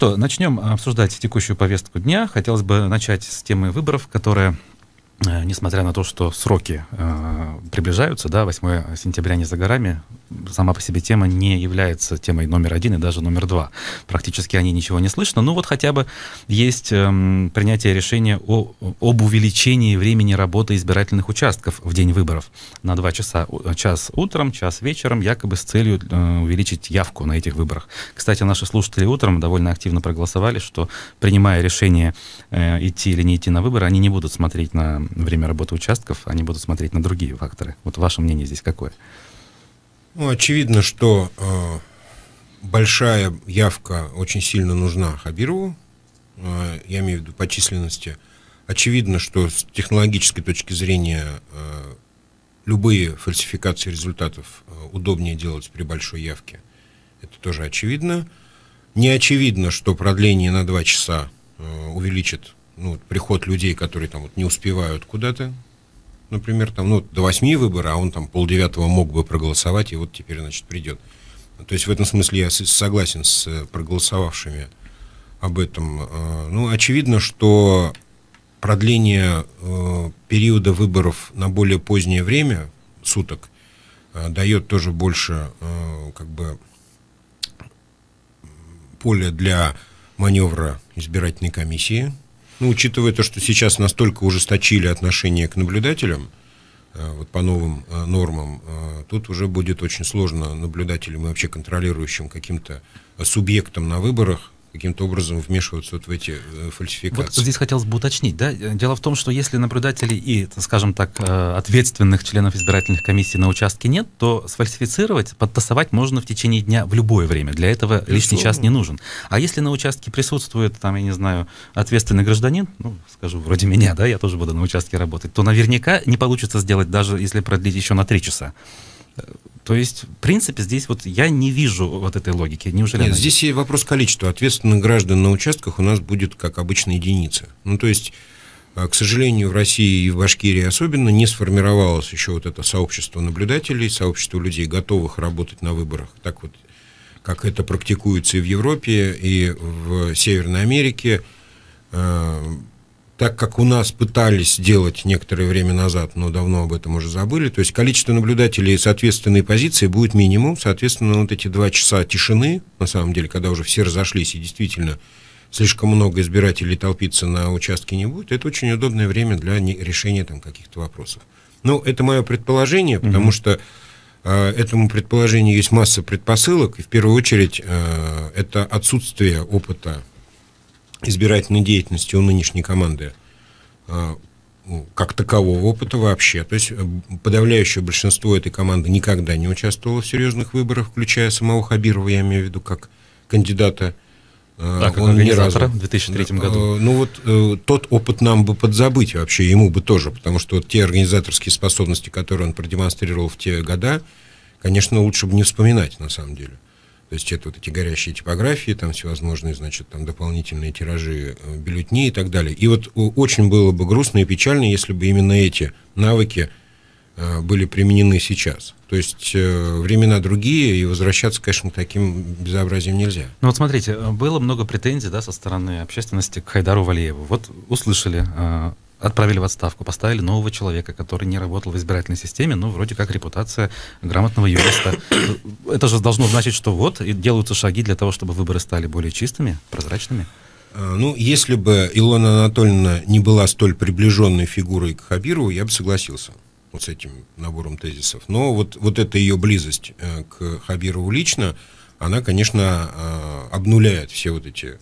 что, начнем обсуждать текущую повестку дня. Хотелось бы начать с темы выборов, которая э, несмотря на то, что сроки э, приближаются, да, 8 сентября не за горами, сама по себе тема не является темой номер один и даже номер два. Практически о ней ничего не слышно. Ну вот хотя бы есть эм, принятие решения о, об увеличении времени работы избирательных участков в день выборов на два часа. Час утром, час вечером, якобы с целью э, увеличить явку на этих выборах. Кстати, наши слушатели утром довольно активно проголосовали, что принимая решение э, идти или не идти на выборы, они не будут смотреть на время работы участков, они будут смотреть на другие факторы. Вот ваше мнение здесь какое? Ну, очевидно, что э, большая явка очень сильно нужна Хабирову, э, я имею в виду по численности. Очевидно, что с технологической точки зрения э, любые фальсификации результатов э, удобнее делать при большой явке. Это тоже очевидно. Не очевидно, что продление на два часа э, увеличит ну, приход людей, которые там вот, не успевают куда-то, например, там, ну, до восьми выбора, а он там полдевятого мог бы проголосовать, и вот теперь, значит, придет. То есть в этом смысле я согласен с э, проголосовавшими об этом. Э, ну, очевидно, что продление э, периода выборов на более позднее время суток дает тоже больше как бы поля для маневра избирательной комиссии, ну, учитывая то, что сейчас настолько ужесточили отношение к наблюдателям, э, вот по новым э, нормам, э, тут уже будет очень сложно наблюдателям и вообще контролирующим каким-то субъектом на выборах каким-то образом вмешиваются вот в эти э, фальсификации. Вот здесь хотелось бы уточнить, да? Дело в том, что если наблюдателей и, скажем так, э, ответственных членов избирательных комиссий на участке нет, то сфальсифицировать, подтасовать можно в течение дня в любое время. Для этого Безусловно. лишний час не нужен. А если на участке присутствует, там, я не знаю, ответственный гражданин, ну, скажу, вроде меня, да, я тоже буду на участке работать, то наверняка не получится сделать, даже если продлить еще на три часа. То есть, в принципе, здесь вот я не вижу вот этой логики. Неужели Нет, она... здесь есть вопрос количества. Ответственных граждан на участках у нас будет, как обычно, единица. Ну, то есть, э, к сожалению, в России и в Башкирии особенно не сформировалось еще вот это сообщество наблюдателей, сообщество людей, готовых работать на выборах. Так вот, как это практикуется и в Европе, и в Северной Америке э, так как у нас пытались сделать некоторое время назад, но давно об этом уже забыли, то есть количество наблюдателей и соответственной позиции будет минимум, соответственно, вот эти два часа тишины, на самом деле, когда уже все разошлись и действительно слишком много избирателей толпиться на участке не будет, это очень удобное время для решения там каких-то вопросов. Ну, это мое предположение, потому угу. что э, этому предположению есть масса предпосылок, и в первую очередь э, это отсутствие опыта избирательной деятельности у нынешней команды а, ну, как такового опыта вообще. То есть э, подавляющее большинство этой команды никогда не участвовало в серьезных выборах, включая самого Хабирова, я имею в виду, как кандидата. Да, как он ни разу. в 2003 году. А, ну вот э, тот опыт нам бы подзабыть вообще, ему бы тоже, потому что вот те организаторские способности, которые он продемонстрировал в те года, конечно, лучше бы не вспоминать на самом деле. То есть это вот эти горящие типографии, там всевозможные, значит, там дополнительные тиражи э, бюллетней и так далее. И вот э, очень было бы грустно и печально, если бы именно эти навыки э, были применены сейчас. То есть э, времена другие, и возвращаться, конечно, к таким безобразиям нельзя. Ну вот смотрите, было много претензий да, со стороны общественности к Хайдару Валиеву. Вот услышали э, отправили в отставку, поставили нового человека, который не работал в избирательной системе, но ну, вроде как репутация грамотного юриста. Это же должно значить, что вот, и делаются шаги для того, чтобы выборы стали более чистыми, прозрачными. А, ну, если бы Илона Анатольевна не была столь приближенной фигурой к Хабирову, я бы согласился вот с этим набором тезисов. Но вот, вот эта ее близость э, к Хабирову лично, она, конечно, а, обнуляет все вот эти э,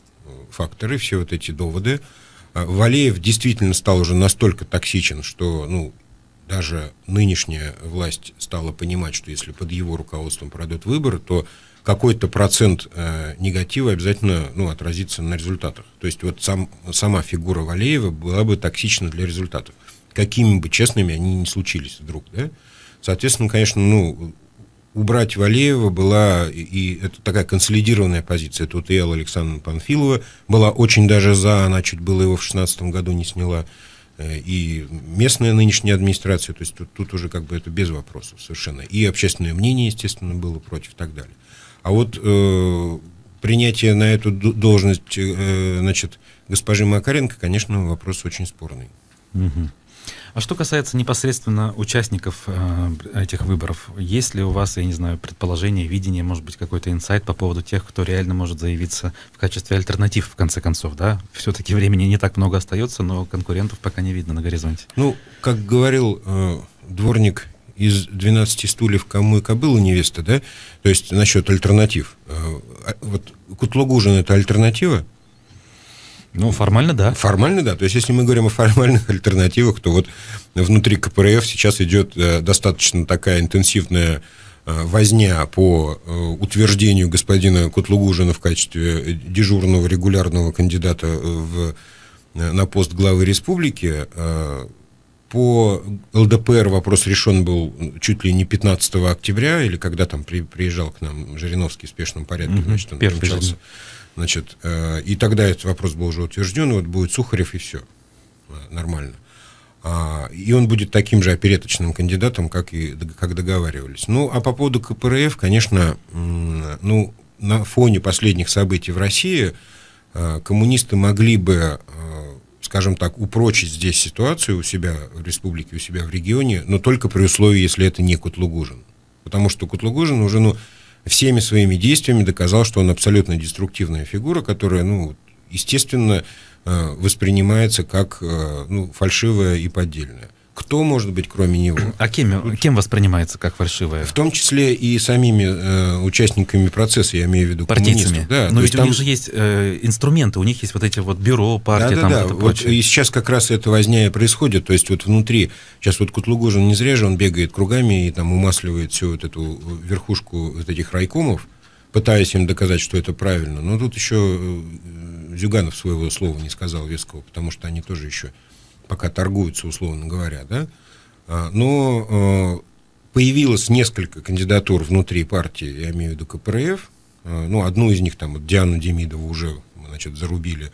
факторы, все вот эти доводы. А, Валеев действительно стал уже настолько токсичен, что ну, даже нынешняя власть стала понимать, что если под его руководством пройдут выборы, то какой-то процент э, негатива обязательно ну, отразится на результатах. То есть вот сам, сама фигура Валеева была бы токсична для результатов. Какими бы честными они ни случились вдруг. Да? Соответственно, конечно, ну, убрать Валеева была, и это такая консолидированная позиция, тут и Элла Александровна Панфилова была очень даже за, она чуть было его в 16 году не сняла, э, и местная нынешняя администрация, то есть тут, тут уже как бы это без вопросов совершенно, и общественное мнение, естественно, было против и так далее. А вот э, принятие на эту должность, э, значит, госпожи Макаренко, конечно, вопрос очень спорный. Угу. А что касается непосредственно участников э, этих выборов, есть ли у вас, я не знаю, предположение, видение, может быть, какой-то инсайт по поводу тех, кто реально может заявиться в качестве альтернатив, в конце концов, да? Все-таки времени не так много остается, но конкурентов пока не видно на горизонте. Ну, как говорил э, дворник из 12 стульев кому и кобыла невеста, да? То есть насчет альтернатив. Э, а вот Кутлугужин – это альтернатива, ну, формально да. Формально да. То есть, если мы говорим о формальных альтернативах, то вот внутри КПРФ сейчас идет э, достаточно такая интенсивная э, возня по э, утверждению господина Котлугужина в качестве дежурного регулярного кандидата в, на пост главы республики. По ЛДПР вопрос решен был чуть ли не 15 октября, или когда там при, приезжал к нам Жириновский в спешном порядке, угу, значит, он Первый, Значит, э, и тогда этот вопрос был уже утвержден, вот будет Сухарев и все. Э, нормально. А, и он будет таким же опереточным кандидатом, как и как договаривались. Ну, а по поводу КПРФ, конечно, ну, на фоне последних событий в России э, коммунисты могли бы, э, скажем так, упрочить здесь ситуацию у себя в республике, у себя в регионе, но только при условии, если это не Кутлугужин. Потому что Кутлугужин уже, ну, всеми своими действиями доказал, что он абсолютно деструктивная фигура, которая, ну, естественно, э, воспринимается как э, ну, фальшивая и поддельная кто может быть кроме него? А кем, кем воспринимается как фальшивая? В том числе и самими э, участниками процесса, я имею в виду Партийцами. Да, Но ведь там... у них же есть э, инструменты, у них есть вот эти вот бюро, партии, да, да, там да. вот И сейчас как раз это возня и происходит, то есть вот внутри, сейчас вот Кутлугужин не зря же, он бегает кругами и там умасливает всю вот эту верхушку вот этих райкомов, пытаясь им доказать, что это правильно. Но тут еще э, Зюганов своего слова не сказал веского, потому что они тоже еще пока торгуются, условно говоря, да, а, но а, появилось несколько кандидатур внутри партии, я имею в виду КПРФ, а, ну, одну из них, там, Диану Демидову уже, значит, зарубили,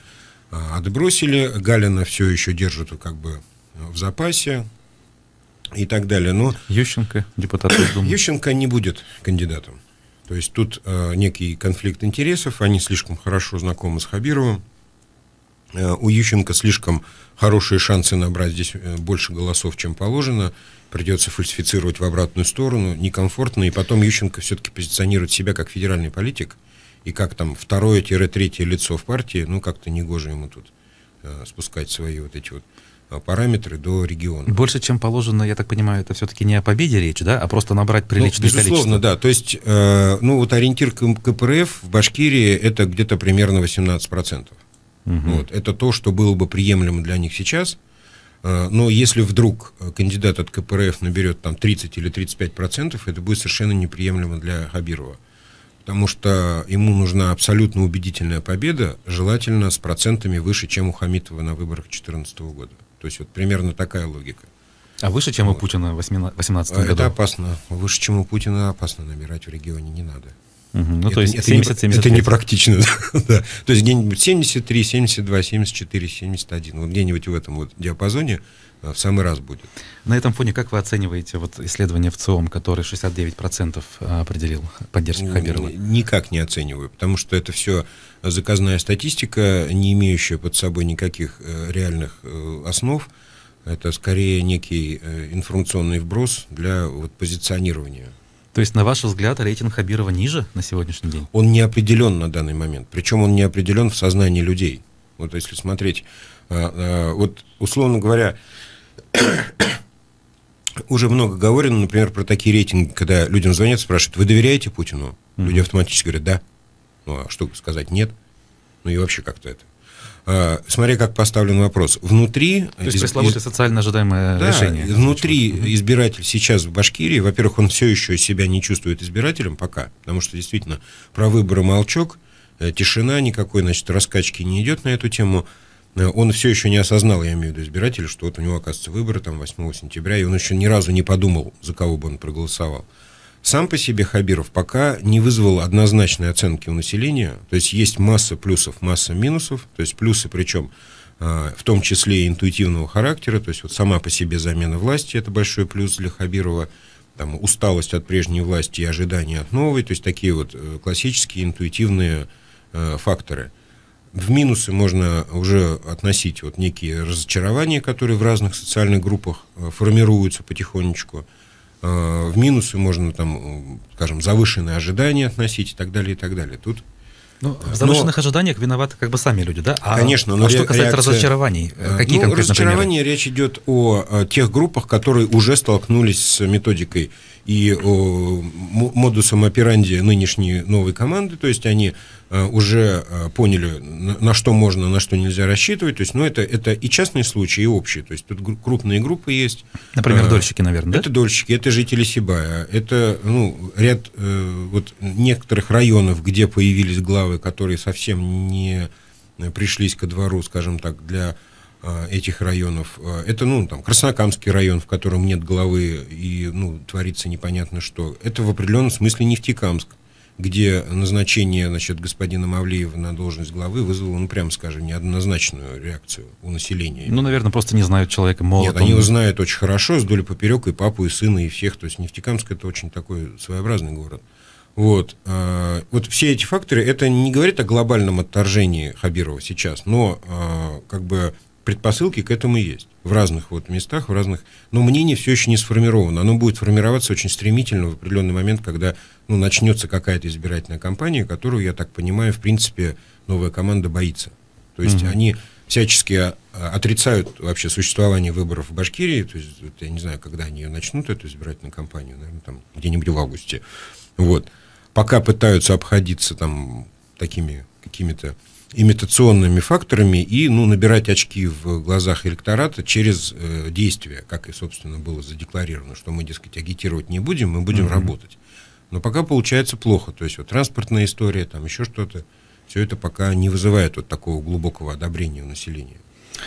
отбросили, Галина все еще держит как бы в запасе и так далее, но... Ющенко, депутат Госдумы. Ющенко не будет кандидатом. То есть тут э, некий конфликт интересов, они слишком хорошо знакомы с Хабировым, Э, у Ющенко слишком хорошие шансы набрать здесь э, больше голосов, чем положено. Придется фальсифицировать в обратную сторону, некомфортно. И потом Ющенко все-таки позиционирует себя как федеральный политик. И как там второе-третье лицо в партии, ну как-то негоже ему тут э, спускать свои вот эти вот э, параметры до региона. Больше, чем положено, я так понимаю, это все-таки не о победе речь, да, а просто набрать приличное ну, безусловно, количество. да. То есть, э, ну вот ориентир КПРФ в Башкирии это где-то примерно 18%. Угу. Вот, это то, что было бы приемлемо для них сейчас. Э, но если вдруг э, кандидат от КПРФ наберет там 30 или 35 процентов, это будет совершенно неприемлемо для Хабирова. Потому что ему нужна абсолютно убедительная победа, желательно с процентами выше, чем у Хамитова на выборах 2014 года. То есть вот примерно такая логика. А выше, чем вот. у Путина в 2018 а, году? Это опасно. Выше, чем у Путина опасно набирать в регионе не надо. Угу. Ну, это, то есть 70-75. Это, это непрактично. да. То есть где-нибудь 73, 72, 74, 71. Вот где-нибудь в этом вот диапазоне э, в самый раз будет. На этом фоне как вы оцениваете вот исследование в ЦИОМ, которое 69% э, определил поддержки Хабирова? Никак не оцениваю, потому что это все заказная статистика, не имеющая под собой никаких э, реальных основ. Это скорее некий информационный вброс для вот, позиционирования то есть, на ваш взгляд, рейтинг Хабирова ниже на сегодняшний день? Он не определен на данный момент. Причем он не определен в сознании людей. Вот если смотреть, а, а, вот условно говоря, уже много говорено, например, про такие рейтинги, когда людям звонят, спрашивают, вы доверяете Путину? Люди автоматически говорят, да. Ну, а что сказать, нет? Ну и вообще как-то это э, смотря как поставлен вопрос, внутри... То есть из, пресловутое из, социально ожидаемое да, решение. внутри избиратель сейчас в Башкирии, во-первых, он все еще себя не чувствует избирателем пока, потому что действительно про выборы молчок, э, тишина никакой, значит, раскачки не идет на эту тему. Э, он все еще не осознал, я имею в виду избиратель, что вот у него, оказывается, выборы там 8 сентября, и он еще ни разу не подумал, за кого бы он проголосовал. Сам по себе Хабиров пока не вызвал однозначной оценки у населения. То есть есть масса плюсов, масса минусов. То есть плюсы, причем а, в том числе и интуитивного характера. То есть вот сама по себе замена власти – это большой плюс для Хабирова. Там усталость от прежней власти и ожидания от новой. То есть такие вот э, классические интуитивные э, факторы. В минусы можно уже относить вот некие разочарования, которые в разных социальных группах э, формируются потихонечку – Э, в минусы можно там, скажем, завышенные ожидания относить и так далее, и так далее. Тут ну, э, в завышенных но... ожиданиях виноваты как бы сами люди, да? А, Конечно, но а ре- что касается реакция... разочарований, э, какие ну, конкретно разочарования речь идет о, о тех группах, которые уже столкнулись с методикой и модусом операнди нынешней новой команды, то есть они э, уже э, поняли, на что можно, на что нельзя рассчитывать, то есть, ну, это, это и частные случаи, и общие, то есть, тут крупные группы есть. Например, э, дольщики, наверное, да? Это дольщики, это жители Сибая, это, ну, ряд вот некоторых районов, где появились главы, которые совсем не пришлись ко двору, скажем так, для Э, этих районов. Э, это, ну, там, Краснокамский район, в котором нет головы и, ну, творится непонятно что. Это в определенном смысле Нефтекамск, где назначение, значит, господина Мавлеева на должность главы вызвало, ну, прям скажем, неоднозначную реакцию у населения. Ну, наверное, просто не знают человека, мол... Нет, он... они его знают очень хорошо, с доли поперек, и папу, и сына, и всех. То есть Нефтекамск — это очень такой своеобразный город. Вот, э, вот все эти факторы, это не говорит о глобальном отторжении Хабирова сейчас, но как бы предпосылки к этому есть. В разных вот местах, в разных... Но мнение все еще не сформировано. Оно будет формироваться очень стремительно в определенный момент, когда ну, начнется какая-то избирательная кампания, которую, я так понимаю, в принципе, новая команда боится. То есть mm-hmm. они всячески а, отрицают вообще существование выборов в Башкирии. То есть вот, я не знаю, когда они ее начнут, эту избирательную кампанию, наверное, там где-нибудь в августе. Вот. Пока пытаются обходиться там такими какими-то имитационными факторами и ну, набирать очки в глазах электората через э, действия, как и, собственно, было задекларировано, что мы, дескать, агитировать не будем, мы будем mm-hmm. работать. Но пока получается плохо. То есть вот транспортная история, там еще что-то, все это пока не вызывает вот такого глубокого одобрения у населения.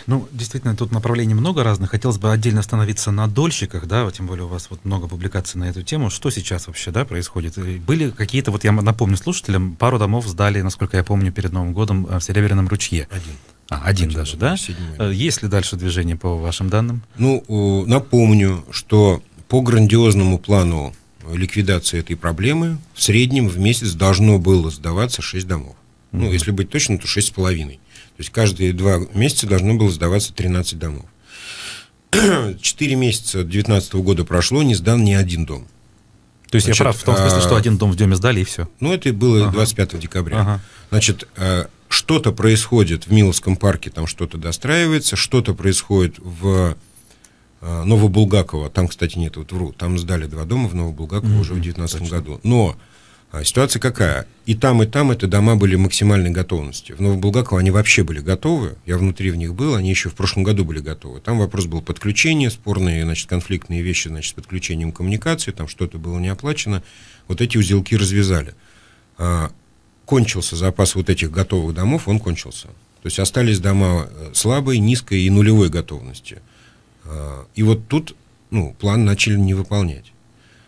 Ну, действительно, тут направлений много разных. Хотелось бы отдельно остановиться на дольщиках, да, тем более у вас вот много публикаций на эту тему. Что сейчас вообще, да, происходит? Были какие-то, вот я напомню слушателям, пару домов сдали, насколько я помню, перед Новым годом э, в Серебряном ручье. Один. А, один, один даже, да? Седьмой. Э, есть ли дальше движение по вашим данным? Ну, напомню, что по грандиозному плану ликвидации этой проблемы в среднем в месяц должно было сдаваться 6 домов. Mm-hmm. Ну, если быть точным, то 6,5. То есть каждые два месяца должно было сдаваться 13 домов. Четыре месяца 2019 года прошло, не сдан ни один дом. То есть Значит, я прав в том смысле, а... что один дом в Доме сдали, и все? Ну, это было ага. 25 декабря. Ага. Значит, а, что-то происходит в Миловском парке, там что-то достраивается, что-то происходит в э, Новобулгаково, там, кстати, нет, вот вру, там сдали два дома в Новобулгаково mm-hmm, уже в 2019 году. Но а, ситуация какая? И там, и там это дома были максимальной готовности. В Новобулгаково они вообще были готовы. Я внутри в них был, они еще в прошлом году были готовы. Там вопрос был подключение, спорные, значит, конфликтные вещи, значит, с подключением коммуникации, там что-то было не оплачено. Вот эти узелки развязали. А, кончился запас вот этих готовых домов, он кончился. То есть остались дома э, слабой, низкой и нулевой готовности. А, и вот тут, ну, план начали не выполнять.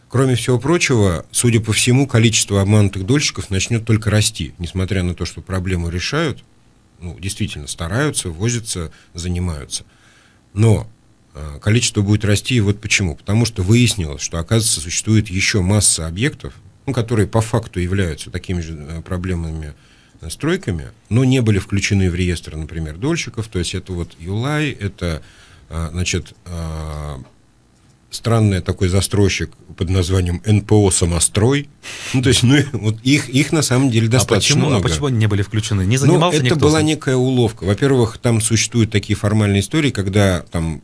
Кроме всего прочего, судя по всему, количество обманутых дольщиков начнет только расти, несмотря на то, что проблему решают, ну, действительно стараются, возятся, занимаются. Но э, количество будет расти, и вот почему. Потому что выяснилось, что, оказывается, существует еще масса объектов, ну, которые по факту являются такими же э, проблемными э, стройками, но не были включены в реестр, например, дольщиков. То есть это вот Юлай, это, э, значит, э, странный такой застройщик под названием НПО «Самострой». Ну, то есть, ну, вот их, их на самом деле а достаточно а почему, много. А почему они не были включены? Не ну, занимался ну, это никто? была некая уловка. Во-первых, там существуют такие формальные истории, когда там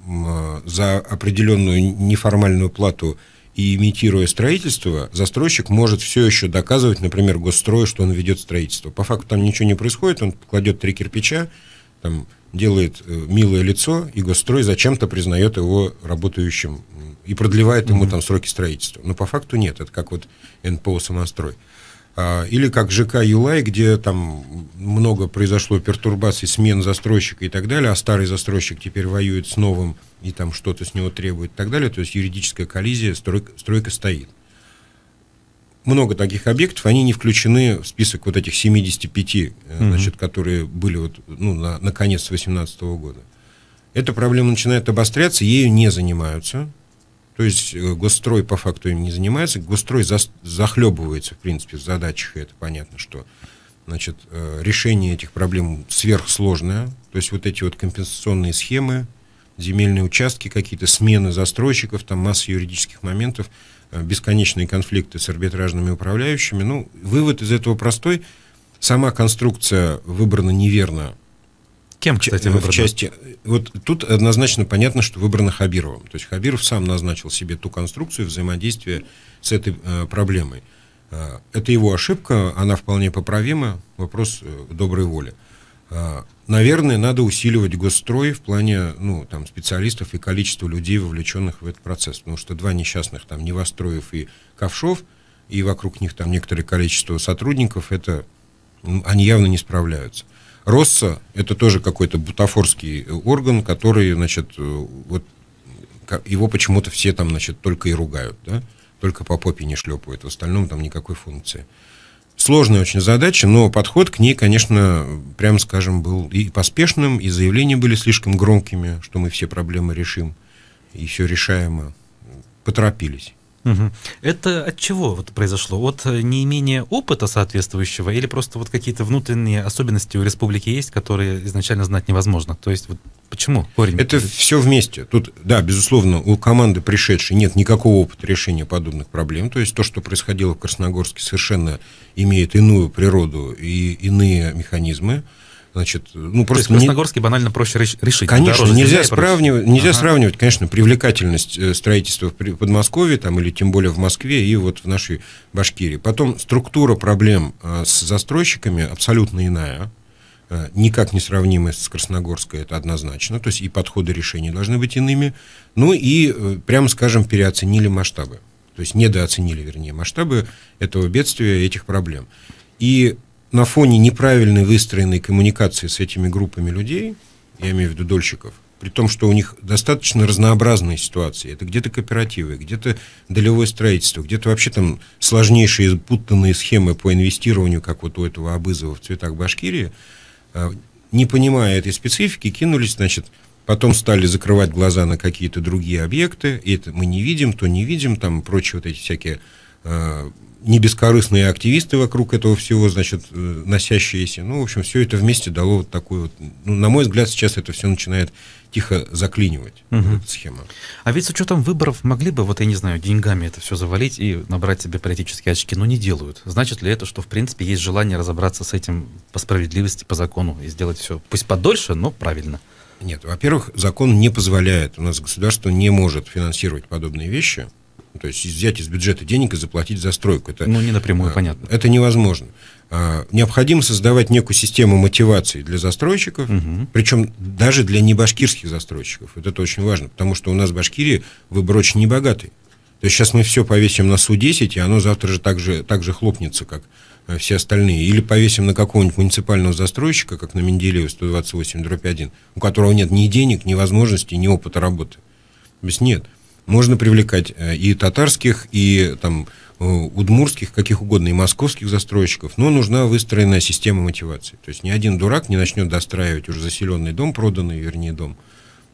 э, за определенную неформальную плату и имитируя строительство, застройщик может все еще доказывать, например, госстрою, что он ведет строительство. По факту там ничего не происходит, он кладет три кирпича, там делает э, милое лицо, и гострой зачем-то признает его работающим и продлевает ему там сроки строительства. Но по факту нет, это как вот НПО «Самострой». А, или как ЖК «Юлай», где там много произошло пертурбаций, смен застройщика и так далее, а старый застройщик теперь воюет с новым и там что-то с него требует и так далее. То есть юридическая коллизия, стройка, стройка стоит много таких объектов, они не включены в список вот этих 75, угу. Э, значит, которые были вот, ну, на, на конец 2018 года. Эта проблема начинает обостряться, ею не занимаются. То есть э, госстрой по факту им не занимается. Госстрой за, захлебывается, в принципе, в задачах, и это понятно, что значит, э, решение этих проблем сверхсложное. То есть вот эти вот компенсационные схемы, земельные участки какие-то, смены застройщиков, там масса юридических моментов – Э, бесконечные конфликты с арбитражными управляющими. Ну, вывод из этого простой. Сама конструкция выбрана неверно. Кем, кстати, э, выбрана? В части, э, вот тут однозначно понятно, что выбрано Хабировым. То есть Хабиров сам назначил себе ту конструкцию взаимодействия с этой э, проблемой. Э, это его ошибка, она вполне поправима, вопрос э, доброй воли. Э, а, наверное, надо усиливать госстрой в плане ну, там, специалистов и количества людей, вовлеченных в этот процесс. Потому что два несчастных, там, Невостроев и Ковшов, и вокруг них там некоторое количество сотрудников, это они явно не справляются. Росса – это тоже какой-то бутафорский э, орган, который, значит, э, вот его почему-то все там, значит, только и ругают, да? Только по попе не шлепают, в остальном там никакой функции. Сложная очень задача, но подход к ней, конечно, прямо скажем, был и поспешным, и заявления были слишком громкими, что мы все проблемы решим, и все решаемо. Поторопились. Это от чего вот произошло? От э, неимения опыта соответствующего или просто вот какие-то внутренние особенности у республики есть, которые изначально знать невозможно? То есть вот почему корень? Это все вместе. Тут, да, безусловно, у команды пришедшей нет никакого опыта решения подобных проблем. То есть то, что происходило в Красногорске, совершенно имеет иную природу и иные механизмы. Значит, ну, просто То есть в Красногорске не... банально проще решить. Конечно, нельзя, сравнивать, нельзя ага. сравнивать, конечно, привлекательность э, строительства в Подмосковье там, или тем более в Москве и вот в нашей Башкирии. Потом структура проблем э, с застройщиками абсолютно иная э, никак не сравнимая с Красногорской, это однозначно. То есть и подходы решения должны быть иными. Ну и, прямо скажем, переоценили масштабы. То есть недооценили, вернее, масштабы этого бедствия, этих проблем. И на фоне неправильной выстроенной коммуникации с этими группами людей, я имею в виду дольщиков, при том, что у них достаточно разнообразные ситуации. Это где-то кооперативы, где-то долевое строительство, где-то вообще там сложнейшие путанные схемы по инвестированию, как вот у этого Абызова в цветах Башкирии, а, не понимая этой специфики, кинулись, значит, потом стали закрывать глаза на какие-то другие объекты, и это мы не видим, то не видим, там прочие вот эти всякие Э, небескорыстные активисты вокруг этого всего, значит, э, носящиеся. Ну, в общем, все это вместе дало вот такую вот... Ну, на мой взгляд, сейчас это все начинает тихо заклинивать, угу. эта схема. А ведь с учетом выборов могли бы, вот я не знаю, деньгами это все завалить и набрать себе политические очки, но не делают. Значит ли это, что, в принципе, есть желание разобраться с этим по справедливости, по закону и сделать все, пусть подольше, но правильно? Нет, во-первых, закон не позволяет, у нас государство не может финансировать подобные вещи, ну, то есть взять из бюджета денег и заплатить за стройку. Это, ну, не напрямую, а, понятно. Это невозможно. А, необходимо создавать некую систему мотивации для застройщиков, угу. причем даже для небашкирских застройщиков. Вот это очень важно, потому что у нас в Башкирии выбор очень небогатый. То есть сейчас мы все повесим на Су-10, и оно завтра же так же, так же хлопнется, как э, все остальные. Или повесим на какого-нибудь муниципального застройщика, как на Менделеева 128 дробь 1, у которого нет ни денег, ни возможности, ни опыта работы. То есть нет можно привлекать э, и татарских, и там э, удмурских, каких угодно, и московских застройщиков, но нужна выстроенная система мотивации. То есть ни один дурак не начнет достраивать уже заселенный дом, проданный, вернее, дом,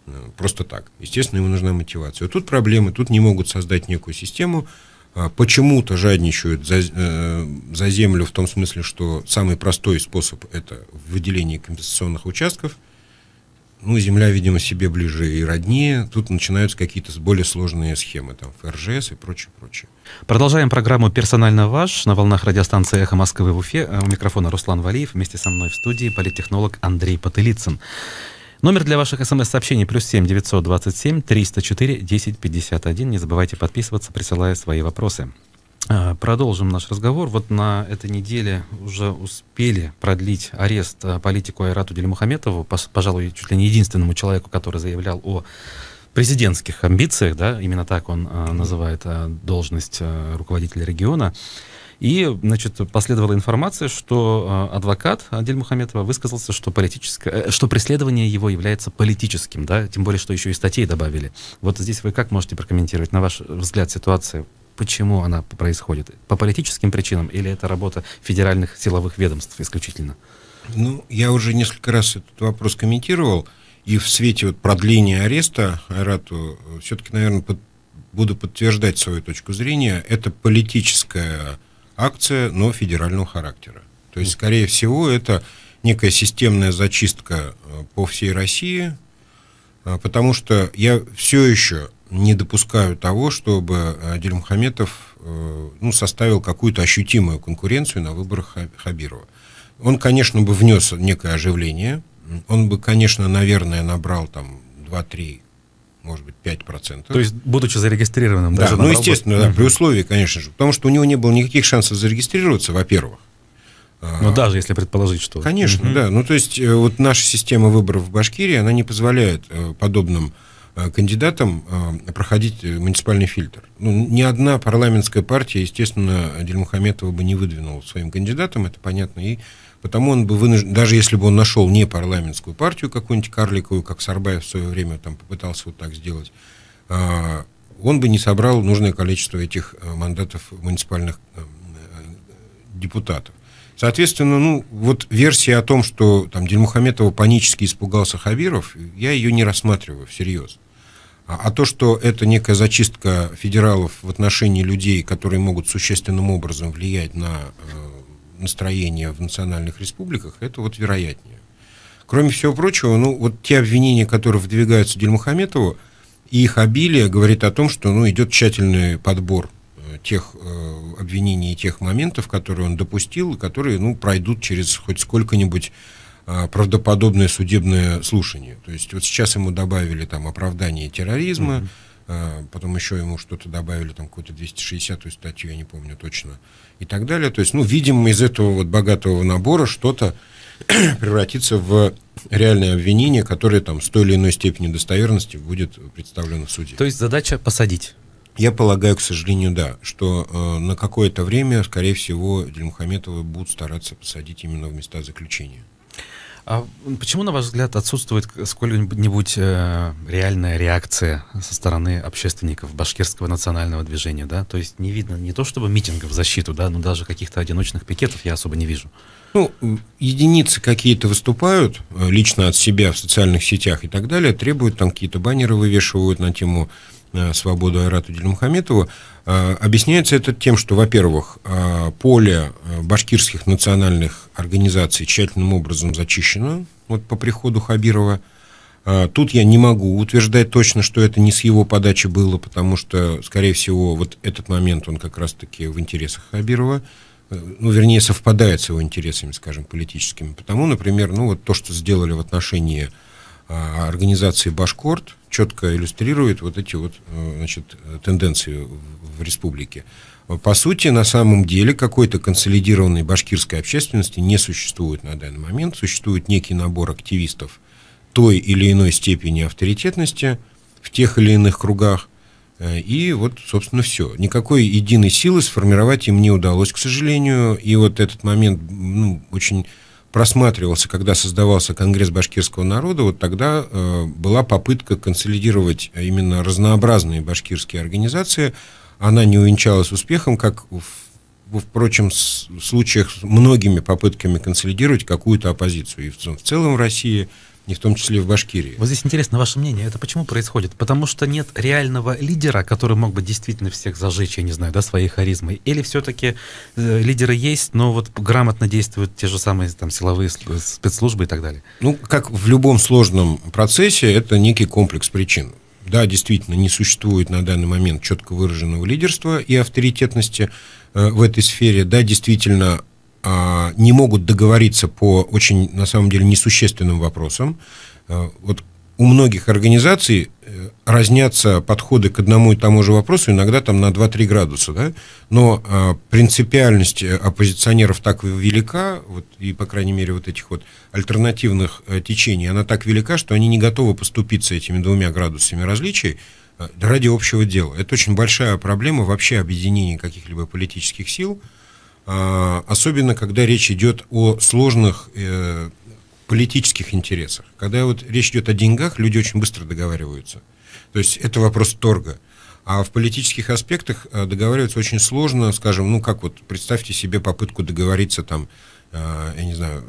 э, просто так. Естественно, ему нужна мотивация. Вот тут проблемы, тут не могут создать некую систему, а почему-то жадничают за, за землю в том смысле, что самый простой способ это выделение компенсационных участков – ну, Земля, видимо, себе ближе и роднее. Тут начинаются какие-то более сложные схемы, там, ФРЖС и прочее, прочее. Продолжаем программу «Персонально ваш» на волнах радиостанции «Эхо Москвы» в Уфе. А, у микрофона Руслан Валиев. Вместе со мной в студии политтехнолог Андрей Потылицын. Номер для ваших смс-сообщений плюс 7 927 304 1051. Не забывайте подписываться, присылая свои вопросы. А, продолжим наш разговор. Вот на этой неделе уже успели продлить арест а, политику Айрату Делимухаметову, пожалуй, чуть ли не единственному человеку, который заявлял о президентских амбициях, да, именно так он а, называет должность руководителя региона. И, значит, последовала информация, что адвокат Адель Мухаметова высказался, что, политическое, э, что преследование его является политическим, да, тем более, что еще и статей добавили. Вот здесь вы как можете прокомментировать, на ваш взгляд, ситуацию? почему она происходит? По политическим причинам или это работа федеральных силовых ведомств исключительно? Ну, я уже несколько раз этот вопрос комментировал, и в свете вот продления ареста Айрату э, все-таки, наверное, под, буду подтверждать свою точку зрения. Это политическая акция, но федерального характера. То есть, скорее всего, это некая системная зачистка э, по всей России, э, потому что я все еще не допускаю того, чтобы э, Дильмухаметов э, ну, составил какую-то ощутимую конкуренцию на выборах Хабирова. Он, конечно, бы внес некое оживление, он бы, конечно, наверное, набрал там 2-3 может быть, 5%. То есть, будучи зарегистрированным, да, ну, естественно, да, при условии, конечно же, потому что у него не было никаких шансов зарегистрироваться, во-первых. Ну, а, даже если предположить, что... Конечно, угу. да. Ну, то есть, э, вот наша система выборов в Башкирии, она не позволяет подобным Э, кандидатам э, проходить э, муниципальный фильтр. Ну, ни одна парламентская партия, естественно, Дельмухаметова бы не выдвинула своим кандидатам, это понятно, и потому он бы вынужден, даже если бы он нашел не парламентскую партию какую-нибудь карликовую, как Сарбаев в свое время там попытался вот так сделать, он бы не собрал нужное количество этих мандатов муниципальных депутатов. Соответственно, ну, вот версия о том, что там Дельмухаметова панически испугался Хабиров, я ее не рассматриваю всерьез. А, а то, что это некая зачистка федералов в отношении людей, которые могут существенным образом влиять на э, настроение в национальных республиках, это вот вероятнее. Кроме всего прочего, ну, вот те обвинения, которые выдвигаются Дельмухаметову, и их обилие говорит о том, что ну, идет тщательный подбор тех э, обвинений и тех моментов, которые он допустил, которые ну, пройдут через хоть сколько-нибудь э, правдоподобное судебное слушание. То есть вот сейчас ему добавили там оправдание терроризма, mm-hmm. Э, потом еще ему что-то добавили, там какую-то 260-ю статью, я не помню точно, и так далее. То есть, ну, видимо, из этого вот богатого набора что-то превратится в реальное обвинение, которое там с той или иной степени достоверности будет представлено в суде. То есть задача посадить? Я полагаю, к сожалению, да, что э, на какое-то время, скорее всего, Дельмухаметова будут стараться посадить именно в места заключения. А почему, на ваш взгляд, отсутствует сколь-нибудь э, реальная реакция со стороны общественников башкирского национального движения, да? То есть не видно не то чтобы митингов в защиту, да, но даже каких-то одиночных пикетов я особо не вижу. Ну, единицы какие-то выступают э, лично от себя в социальных сетях и так далее, требуют там какие-то баннеры вывешивают на тему Э, свободу Айрату Дельмухаметову, э, объясняется это тем, что, во-первых, э, поле башкирских национальных организаций тщательным образом зачищено вот по приходу Хабирова. Тут я не могу утверждать точно, что это не с его подачи было, потому что, скорее всего, вот этот момент он как раз-таки в интересах Хабирова, ну, вернее, совпадает с его интересами, скажем, политическими. Потому, например, ну, вот то, что сделали в отношении организации «Башкорт», четко иллюстрирует вот эти вот э, значит, тенденции в республике. По сути, на самом деле, какой-то консолидированной башкирской общественности не существует на данный момент. Существует некий набор активистов той или иной степени авторитетности в тех или иных кругах. Э, и вот, собственно, все. Никакой единой силы сформировать им не удалось, к сожалению. И вот этот момент ну, очень просматривался, когда создавался Конгресс башкирского народа, вот тогда э, была попытка консолидировать а именно разнообразные башкирские организации. Она не увенчалась успехом, как, в, впрочем, в случаях с многими попытками консолидировать какую-то оппозицию. И в целом в России, и в том числе в Башкирии. Вот здесь интересно ваше мнение, это почему происходит? Потому что нет реального лидера, который мог бы действительно всех зажечь, я не знаю, да, своей харизмой? Или все-таки э, лидеры есть, но вот грамотно действуют те же самые там силовые спецслужбы и так далее? Ну, как в любом сложном процессе, это некий комплекс причин. Да, действительно, не существует на данный момент четко выраженного лидерства и авторитетности э, в этой сфере. Да, действительно, а, не могут договориться по очень, на самом деле, несущественным вопросам. А, вот у многих организаций э, разнятся подходы к одному и тому же вопросу, иногда там на 2-3 градуса, да? но а, принципиальность э, оппозиционеров так велика, вот, и, по крайней мере, вот этих вот альтернативных э, течений, она так велика, что они не готовы поступиться этими двумя градусами различий ради общего дела. Это очень большая проблема вообще объединения каких-либо политических сил, а, особенно когда речь идет о сложных э, политических интересах. Когда вот речь идет о деньгах, люди очень быстро договариваются. То есть это вопрос торга. А в политических аспектах э, договариваться очень сложно, скажем, ну как вот, представьте себе попытку договориться там, э, я не знаю,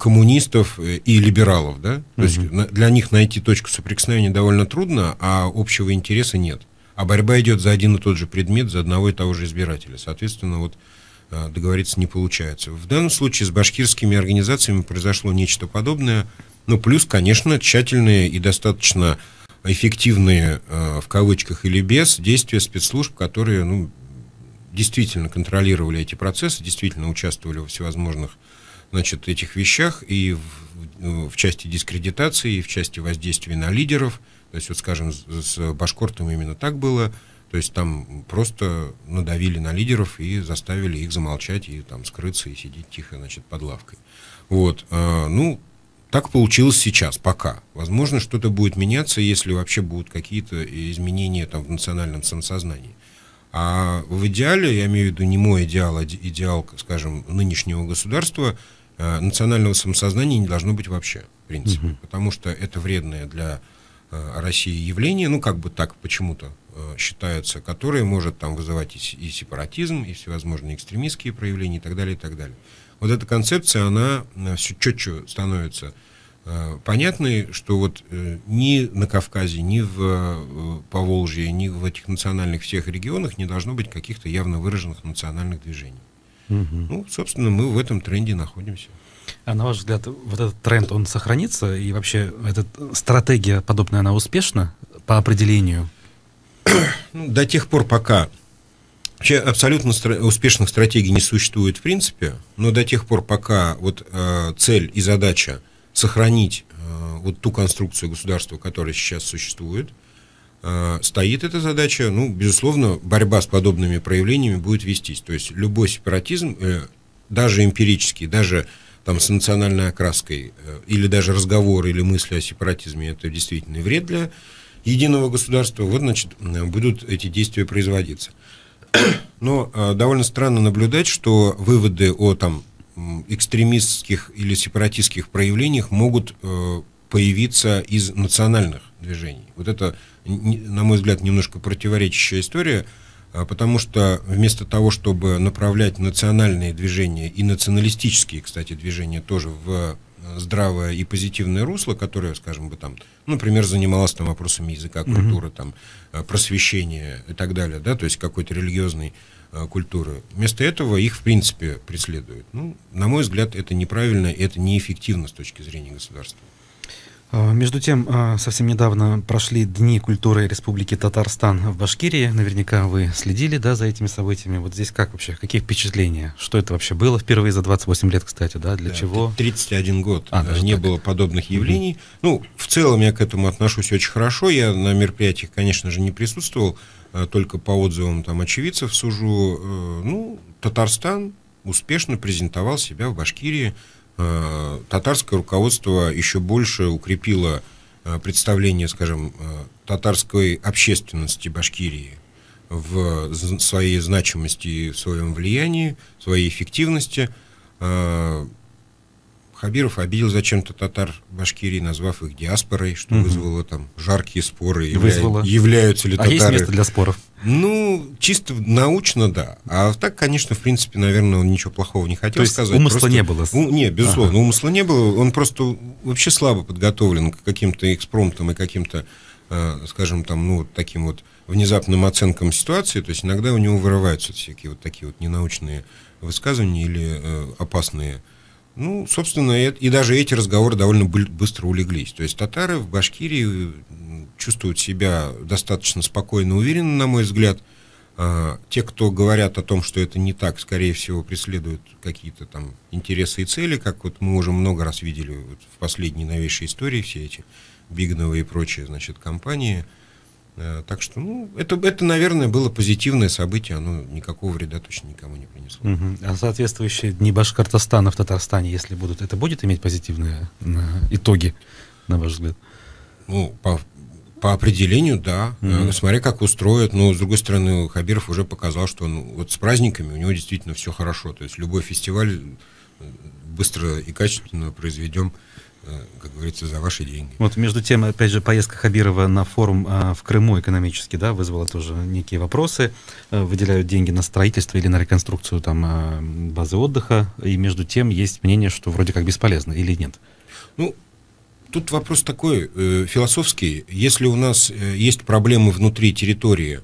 коммунистов и либералов, да? То угу. есть для них найти точку соприкосновения довольно трудно, а общего интереса нет. А борьба идет за один и тот же предмет, за одного и того же избирателя. Соответственно, вот Э, договориться не получается. В данном случае с башкирскими организациями произошло нечто подобное. Ну, плюс, конечно, тщательные и достаточно эффективные, э, в кавычках или без, действия спецслужб, которые ну, действительно контролировали эти процессы, действительно участвовали во всевозможных значит, этих вещах и в, в части дискредитации, и в части воздействия на лидеров. То есть, вот, скажем, с, с Башкортом именно так было – то есть там просто надавили на лидеров и заставили их замолчать и там скрыться и сидеть тихо, значит, под лавкой. Вот. Э, ну, так получилось сейчас, пока. Возможно, что-то будет меняться, если вообще будут какие-то изменения там в национальном самосознании. А в идеале, я имею в виду не мой идеал, а идеал, скажем, нынешнего государства, э, национального самосознания не должно быть вообще, в принципе. Угу. Потому что это вредное для Э, России явление, ну, как бы так почему-то э, считаются, которые может там вызывать и, и сепаратизм, и всевозможные экстремистские проявления и так далее, и так далее. Вот эта концепция, она э, все четче становится э, понятной, что вот э, ни на Кавказе, ни в э, Поволжье, ни в этих национальных всех регионах не должно быть каких-то явно выраженных национальных движений. Угу. Ну, собственно, мы в этом тренде находимся. А на ваш взгляд, вот этот тренд, он сохранится? И вообще, эта стратегия подобная, она успешна по определению? Ну, до тех пор, пока... Вообще, абсолютно стра- успешных стратегий не существует в принципе, но до тех пор, пока вот э, цель и задача сохранить э, вот ту конструкцию государства, которая сейчас существует, э, стоит эта задача, ну, безусловно, борьба с подобными проявлениями будет вестись. То есть любой сепаратизм, э, даже эмпирический, даже там, с национальной окраской, э, или даже разговоры или мысли о сепаратизме, это действительно вред для единого государства, вот, значит, э, будут эти действия производиться. Но э, довольно странно наблюдать, что выводы о там, экстремистских или сепаратистских проявлениях могут появиться из национальных движений. Вот это, на мой взгляд, немножко противоречащая история – а, потому что вместо того, чтобы направлять национальные движения и националистические, кстати, движения тоже в э, здравое и позитивное русло, которое, скажем бы, там, ну, например, занималось там вопросами языка, культуры, там, э, просвещения и так далее, да, то есть какой-то религиозной э, культуры. Вместо этого их, в принципе, преследуют. Ну, на мой взгляд, это неправильно, это неэффективно с точки зрения государства. А, между тем, а, совсем недавно прошли Дни культуры Республики Татарстан в Башкирии. Наверняка вы следили да, за этими событиями. Вот здесь как вообще? Какие впечатления? Что это вообще было впервые за 28 лет, кстати, да? Для да, чего? 31 год. А, даже не так. было подобных явлений. Mm-hmm. Ну, в целом я к этому отношусь очень хорошо. Я на мероприятиях, конечно же, не присутствовал. А, только по отзывам там очевидцев сужу. Э, ну, Татарстан успешно презентовал себя в Башкирии Э, татарское руководство еще больше укрепило э, представление, скажем, э, татарской общественности Башкирии в своей значимости, в своем влиянии, в своей эффективности. Хабиров обидел зачем-то татар Башкирии, назвав их диаспорой, что угу. вызвало там жаркие споры, Вызвало. являются ли татары. А есть место для споров? Ну, чисто научно, да. А так, конечно, в принципе, наверное, он ничего плохого не хотел То есть сказать. Умысла просто... не было. У... Не, безусловно, ага. умысла не было. Он просто вообще слабо подготовлен к каким-то экспромтам и каким-то, э, скажем, там, ну, таким вот внезапным оценкам ситуации. То есть иногда у него вырываются всякие вот такие вот ненаучные высказывания или э, опасные ну, собственно, и даже эти разговоры довольно быстро улеглись. То есть татары в Башкирии чувствуют себя достаточно спокойно, уверенно, на мой взгляд. А, те, кто говорят о том, что это не так, скорее всего, преследуют какие-то там интересы и цели, как вот мы уже много раз видели вот в последней новейшей истории все эти бигновые и прочие, значит, компании – Э, так что, ну, это, это, наверное, было позитивное событие, оно никакого вреда точно никому не принесло. Угу. А соответствующие дни Башкортостана в Татарстане, если будут, это будет иметь позитивные э, итоги, на ваш взгляд? Ну, по, по определению, да. Mm-hmm. Смотря как устроят. Но, с другой стороны, Хабиров уже показал, что он, ну, вот с праздниками у него действительно все хорошо. То есть любой фестиваль быстро и качественно произведем Э, как говорится, за ваши деньги. Вот между тем, опять же, поездка Хабирова на форум а, в Крыму экономически, да, вызвала тоже некие вопросы. Э, выделяют деньги на строительство или на реконструкцию там а, базы отдыха, и между тем есть мнение, что вроде как бесполезно или нет. Ну, тут вопрос такой э, философский. Если у нас э, есть проблемы внутри территории,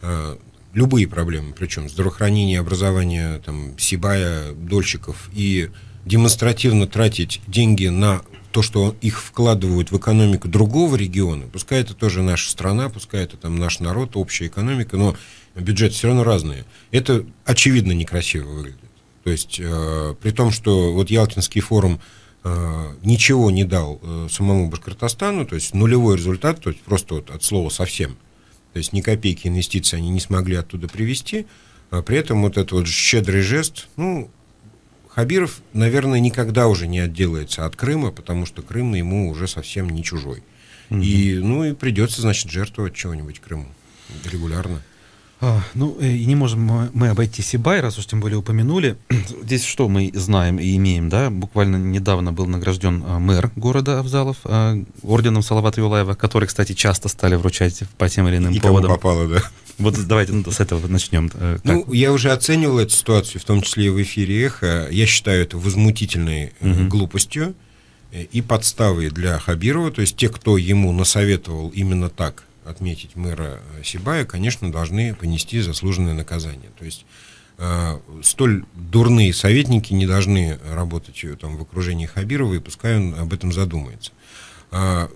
э, любые проблемы, причем здравоохранение, образование, там, Сибая, дольщиков, и демонстративно тратить деньги на то, что их вкладывают в экономику другого региона, пускай это тоже наша страна, пускай это там наш народ, общая экономика, но бюджет все равно разные. Это очевидно некрасиво выглядит. То есть э, при том, что вот Ялтинский форум э, ничего не дал э, самому Башкортостану, то есть нулевой результат, то есть просто вот от слова совсем. То есть ни копейки инвестиций они не смогли оттуда привести. А при этом вот этот вот щедрый жест, ну, Хабиров, наверное, никогда уже не отделается от Крыма, потому что Крым ему уже совсем не чужой. Угу. И, ну и придется, значит, жертвовать чего-нибудь Крыму регулярно. А, ну, э, и не можем мы обойти Сибай, раз уж тем более упомянули. Здесь что мы знаем и имеем, да? Буквально недавно был награжден а, мэр города Авзалов а, орденом Салавата Юлаева, который, кстати, часто стали вручать по тем или иным и поводам. Кому попало, да. Вот давайте ну, с этого начнем. Э, как? Ну, я уже оценивал эту ситуацию, в том числе и в эфире «Эхо». Я считаю это возмутительной угу. глупостью и подставой для Хабирова. То есть те, кто ему насоветовал именно так отметить мэра э, Сибая, конечно, должны понести заслуженное наказание. То есть э, столь дурные советники не должны работать э, там, в окружении Хабирова, и пускай он об этом задумается. Э,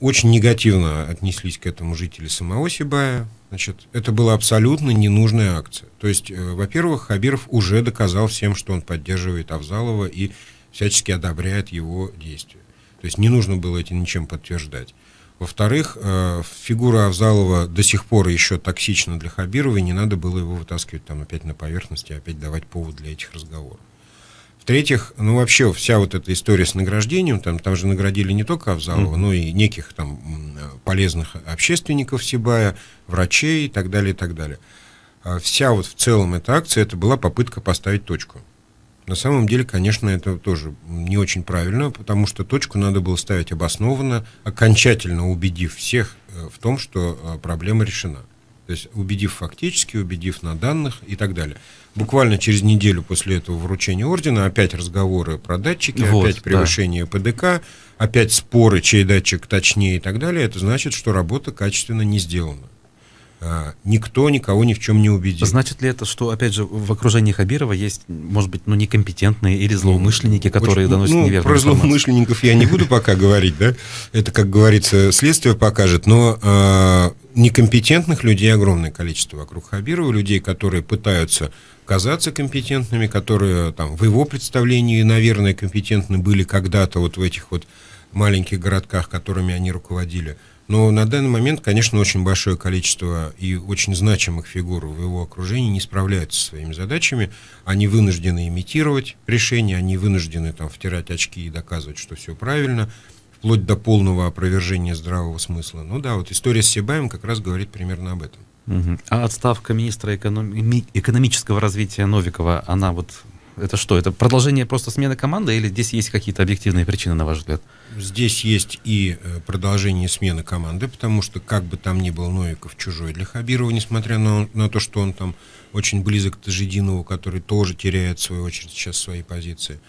очень негативно отнеслись к этому жители самого Сибая. Значит, это была абсолютно ненужная акция. То есть, э, во-первых, Хабиров уже доказал всем, что он поддерживает Авзалова и всячески одобряет его действия. То есть не нужно было это ничем подтверждать. Во-вторых, э, фигура Авзалова до сих пор еще токсична для Хабирова, и не надо было его вытаскивать там опять на поверхности, опять давать повод для этих разговоров. В-третьих, ну вообще вся вот эта история с награждением, там, там же наградили не только Авзалова, mm. но и неких там полезных общественников Сибая, врачей и так далее, и так далее. Э, вся вот в целом эта акция, это была попытка поставить точку. На самом деле, конечно, это тоже не очень правильно, потому что точку надо было ставить обоснованно, окончательно убедив всех э, в том, что э, проблема решена. То есть убедив фактически, убедив на данных и так далее. Буквально через неделю после этого вручения ордена опять разговоры про датчики, вот, опять превышение да. ПДК, опять споры, чей датчик точнее и так далее. Это значит, что работа качественно не сделана. А, никто никого ни в чем не убедил. Значит ли это, что, опять же, в окружении Хабирова есть, может быть, ну, некомпетентные или злоумышленники, которые Очень, доносят ну, неверную про информацию? злоумышленников я не буду пока говорить, да? Это, как говорится, следствие покажет, но а, некомпетентных людей огромное количество вокруг Хабирова, людей, которые пытаются казаться компетентными, которые там в его представлении, наверное, компетентны были когда-то вот в этих вот маленьких городках, которыми они руководили – но на данный момент, конечно, очень большое количество и очень значимых фигур в его окружении не справляются со своими задачами. Они вынуждены имитировать решения, они вынуждены там втирать очки и доказывать, что все правильно, вплоть до полного опровержения здравого смысла. Ну да, вот история с Сибаем как раз говорит примерно об этом. А отставка министра экономи- экономического развития Новикова, она вот это что? Это продолжение просто смены команды или здесь есть какие-то объективные причины, на ваш взгляд? Здесь есть и э, продолжение смены команды, потому что как бы там ни был Новиков чужой для Хабирова, несмотря на, на то, что он там очень близок к Тажидинову, который тоже теряет, в свою очередь, сейчас свои позиции.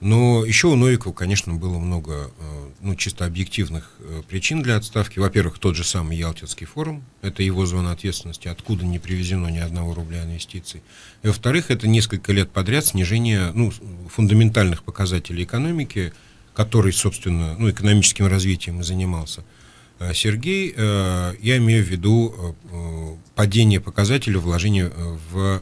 Но еще у Новикова, конечно, было много э, ну, чисто объективных э, причин для отставки. Во-первых, тот же самый Ялтинский форум, это его зона ответственности, откуда не привезено ни одного рубля инвестиций. И во-вторых, это несколько лет подряд снижение ну, фундаментальных показателей экономики, который, собственно, ну, экономическим развитием и занимался. Э, Сергей, я имею в виду падение показателя вложения в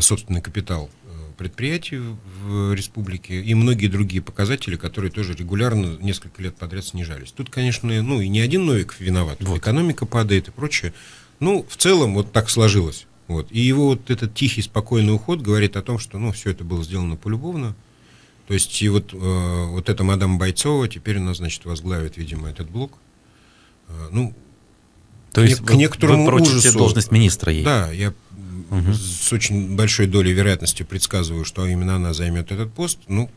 собственный капитал предприятий в республике и многие другие показатели, которые тоже регулярно несколько лет подряд снижались. Тут, конечно, ну и не один новик виноват, вот. экономика падает и прочее. Ну, в целом вот так сложилось. Вот. И его вот этот тихий, спокойный уход говорит о том, что ну, все это было сделано полюбовно. То есть и вот, э, вот эта мадам Бойцова теперь она, значит, возглавит, видимо, этот блок. Э, ну, то есть к вы, некоторому вы ужасу. должность министра ей. Да, я угу. с очень большой долей вероятности предсказываю, что именно она займет этот пост, ну,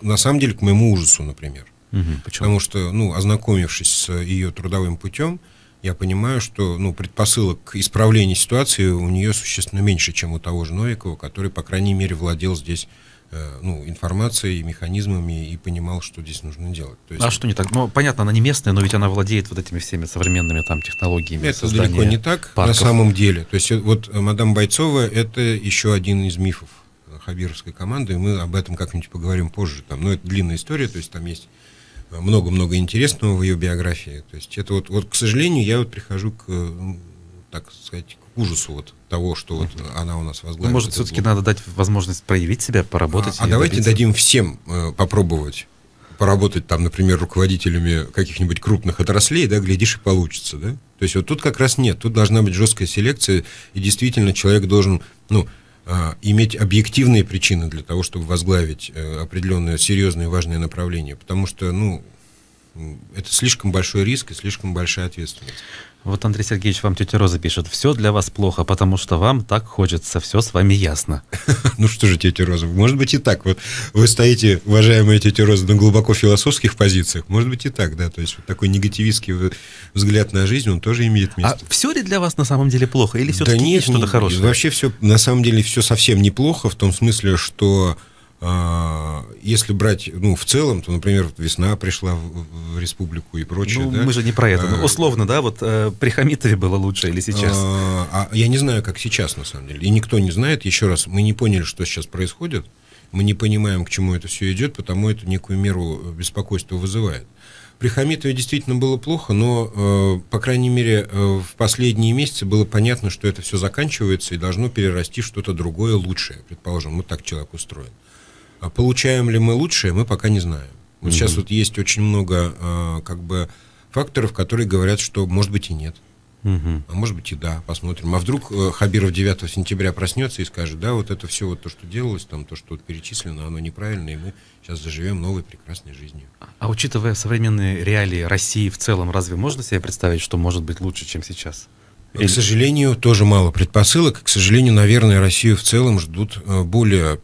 на самом деле, к моему ужасу, например. Угу. Почему? Потому что, ну, ознакомившись с э, ее трудовым путем, я понимаю, что ну, предпосылок к исправлению ситуации у нее существенно меньше, чем у того же Новикова, который, по крайней мере, владел здесь Э, ну, информацией, механизмами и понимал, что здесь нужно делать. То есть... А что не так? Ну, понятно, она не местная, но ведь она владеет вот этими всеми современными там технологиями. Это далеко не так парков. на самом деле. То есть э, вот э, мадам Бойцова это еще один из мифов хабировской команды. Мы об этом как-нибудь поговорим позже. Там, но это длинная история, то есть там есть много-много интересного в ее биографии. То есть это вот, вот, к сожалению, я вот прихожу к, так сказать, к ужасу вот того, что вот она у нас возглавила. Ну, может, все-таки надо дать возможность проявить себя, поработать. А, а давайте добиться. дадим всем э, попробовать поработать там, например, руководителями каких-нибудь крупных отраслей, да, глядишь и получится, да. То есть вот тут как раз нет, тут должна быть жесткая селекция, и действительно человек должен, ну, а, иметь объективные причины для того, чтобы возглавить э, определенное серьезное и важное направление, потому что, ну, это слишком большой риск и слишком большая ответственность. Вот Андрей Сергеевич вам тетя Роза пишет. Все для вас плохо, потому что вам так хочется. Все с вами ясно. Ну что же, тетя Роза, может быть и так. Вот вы стоите, уважаемая тетя Роза, на глубоко философских позициях. Может быть и так, да. То есть вот такой негативистский взгляд на жизнь, он тоже имеет а место. А все ли для вас на самом деле плохо? Или все-таки да нет, есть что-то хорошее? Вообще все, на самом деле, все совсем неплохо. В том смысле, что а, если брать, ну, в целом, то, например, весна пришла в, в республику и прочее. Ну, да? мы же не про это. но ну, а, условно, да, вот э, при Хамитове было лучше или сейчас? А, а, я не знаю, как сейчас, на самом деле. И никто не знает. Еще раз, мы не поняли, что сейчас происходит. Мы не понимаем, к чему это все идет, потому это некую меру беспокойства вызывает. При Хамитове действительно было плохо, но, э, по крайней мере, э, в последние месяцы было понятно, что это все заканчивается и должно перерасти в что-то другое, лучшее, предположим. Вот так человек устроен. А получаем ли мы лучшее, мы пока не знаем. Вот угу. сейчас вот есть очень много э, как бы факторов, которые говорят, что может быть и нет. Угу. А может быть и да, посмотрим. А вдруг э, Хабиров 9 сентября проснется и скажет, да, вот это все, вот то, что делалось, там, то, что вот перечислено, оно неправильно, и мы сейчас заживем новой прекрасной жизнью. А, а учитывая современные реалии России в целом, разве можно себе представить, что может быть лучше, чем сейчас? Или... К сожалению, тоже мало предпосылок. К сожалению, наверное, Россию в целом ждут э, более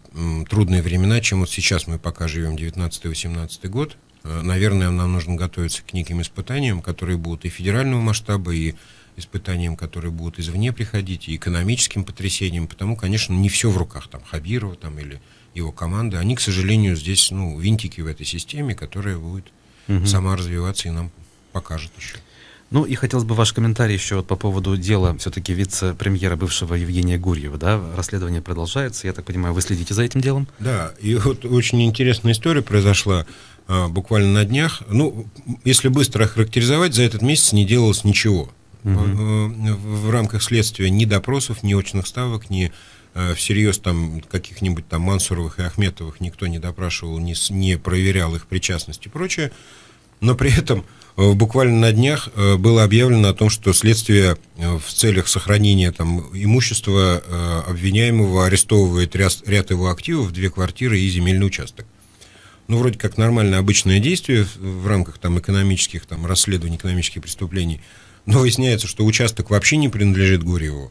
трудные времена, чем вот сейчас мы пока живем, 19-18 год. Э, наверное, нам нужно готовиться к неким испытаниям, которые будут и федерального масштаба, и испытаниям, которые будут извне приходить, и экономическим потрясениям, потому, конечно, не все в руках там Хабирова там, или его команды. Они, к сожалению, здесь ну, винтики в этой системе, которая будет угу. сама развиваться и нам покажет еще. Ну и хотелось бы ваш комментарий еще вот по поводу дела все-таки вице-премьера бывшего Евгения Гурьева. Да? Расследование продолжается, я так понимаю, вы следите за этим делом? Да, и вот очень интересная история произошла а, буквально на днях. Ну, если быстро охарактеризовать, за этот месяц не делалось ничего. Угу. В, а, в рамках следствия ни допросов, ни очных ставок, ни а, всерьез там каких-нибудь там Мансуровых и Ахметовых никто не допрашивал, не, не проверял их причастность и прочее. Но при этом Э, буквально на днях э, было объявлено о том, что следствие э, в целях сохранения там, имущества обвиняемого арестовывает ряд его активов, две квартиры и земельный участок. Ну, вроде как нормальное обычное действие в рамках там, экономических там, расследований экономических преступлений, но выясняется, что участок вообще не принадлежит Гурьеву,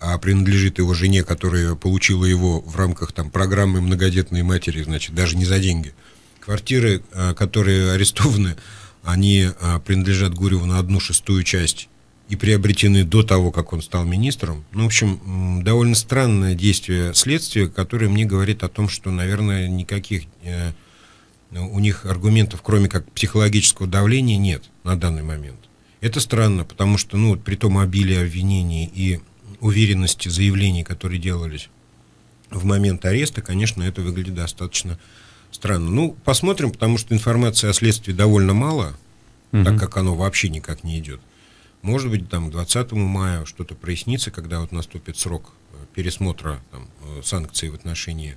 а принадлежит его жене, которая получила его в рамках там, программы многодетной матери, значит, даже не за деньги. Квартиры, которые арестованы, они э, принадлежат Гуреву на одну шестую часть и приобретены до того, как он стал министром. Ну, в общем, довольно странное действие следствия, которое мне говорит о том, что, наверное, никаких э, у них аргументов, кроме как психологического давления, нет на данный момент. Это странно, потому что, ну, вот при том обилии обвинений и уверенности заявлений, которые делались в момент ареста, конечно, это выглядит достаточно странно. Ну, посмотрим, потому что информации о следствии довольно мало, угу. так как оно вообще никак не идет. Может быть, там, к 20 мая что-то прояснится, когда вот наступит срок э, пересмотра там, э, санкций в отношении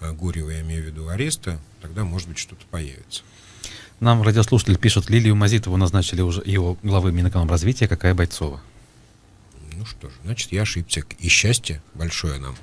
э, Гурьева, я имею в виду ареста, тогда, может быть, что-то появится. Нам радиослушатель пишет, Лилию Мазитову назначили уже его главы Минэкономразвития, какая Бойцова. Ну что ж, значит, я ошибся. И счастье большое нам.